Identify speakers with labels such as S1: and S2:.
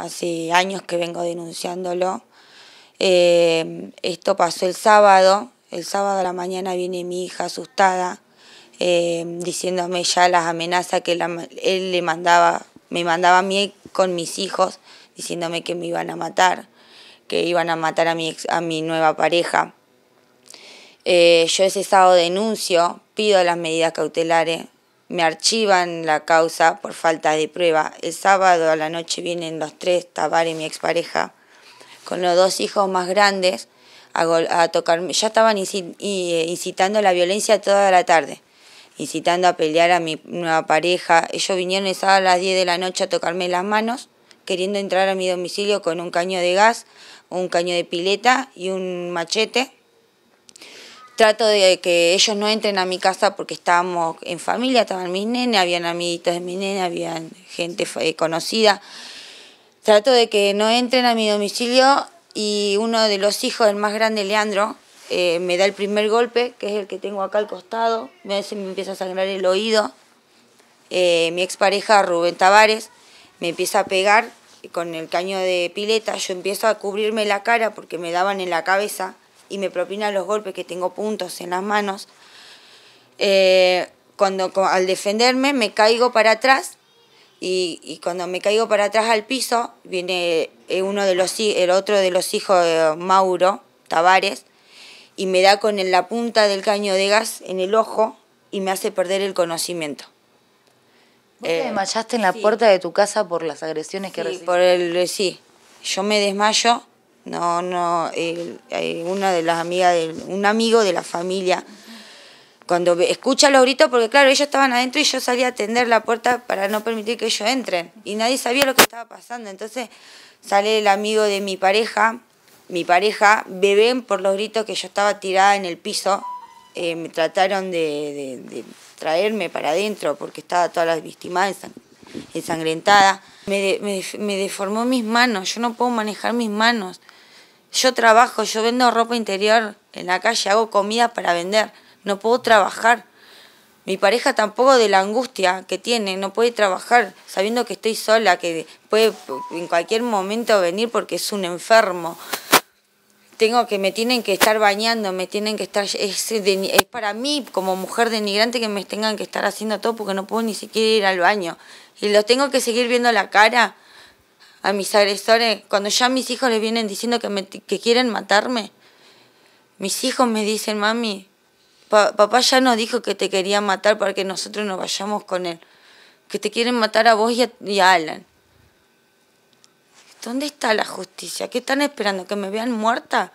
S1: hace años que vengo denunciándolo. Eh, esto pasó el sábado, el sábado a la mañana viene mi hija asustada, eh, diciéndome ya las amenazas que él le mandaba, me mandaba a mí con mis hijos, diciéndome que me iban a matar, que iban a matar a mi, a mi nueva pareja. Eh, yo ese sábado denuncio, pido las medidas cautelares, me archivan la causa por falta de prueba. El sábado a la noche vienen los tres, Tabar y mi expareja, con los dos hijos más grandes a, tocarme. Ya estaban eh, incitando la violencia toda la tarde, incitando a pelear a mi nueva pareja. Ellos vinieron el sábado a las 10 de la noche a tocarme las manos, queriendo entrar a mi domicilio con un caño de gas, un caño de pileta y un machete trato de que ellos no entren a mi casa porque estábamos en familia, estaban mis nenes, habían amiguitos de mis nenes, habían gente eh, conocida. Trato de que no entren a mi domicilio y uno de los hijos, el más grande, Leandro, eh, me da el primer golpe, que es el que tengo acá al costado, me, me empieza a sangrar el oído. Eh, mi expareja Rubén Tavares me empieza a pegar con el caño de pileta, yo empiezo a cubrirme la cara porque me daban en la cabeza y me propina los golpes que tengo puntos en las manos, eh, cuando al defenderme me caigo para atrás y, y, cuando me caigo para atrás al piso viene eh, uno de los el otro de los hijos Mauro Tavares y me da con la punta del caño de gas en el ojo y me hace perder el conocimiento. ¿Vos te eh, desmayaste en la puerta de tu casa por las agresiones que recibiste? Por el, sí, yo me desmayo no, no, una de las amigas, un amigo de la familia, cuando escucha los gritos, porque claro, ellos estaban adentro y yo salí a atender la puerta para no permitir que ellos entren. Y nadie sabía lo que estaba pasando. Entonces sale el amigo de mi pareja, mi pareja, beben por los gritos que yo estaba tirada en el piso. Eh, me trataron de, de, de traerme para adentro porque estaba todas las víctimas ensangrentada. Me, me, me, deformó mis manos, yo no puedo manejar mis manos. Yo trabajo, yo vendo ropa interior en la calle, hago comida para vender, no puedo trabajar. Mi pareja tampoco de la angustia que tiene, no puede trabajar sabiendo que estoy sola, que puede en cualquier momento venir porque es un enfermo tengo que me tienen que estar bañando, me tienen que estar es, para mí como mujer denigrante que me tengan que estar haciendo todo porque no puedo ni siquiera ir al baño y los tengo que seguir viendo la cara a mis agresores cuando ya mis hijos les vienen diciendo que me que quieren matarme. Mis hijos me dicen, "Mami, papá ya no dijo que te quería matar para que nosotros nos vayamos con él, que te quieren matar a vos y a Alan." ¿Dónde está la justicia? ¿Qué están esperando? ¿Que me vean muerta?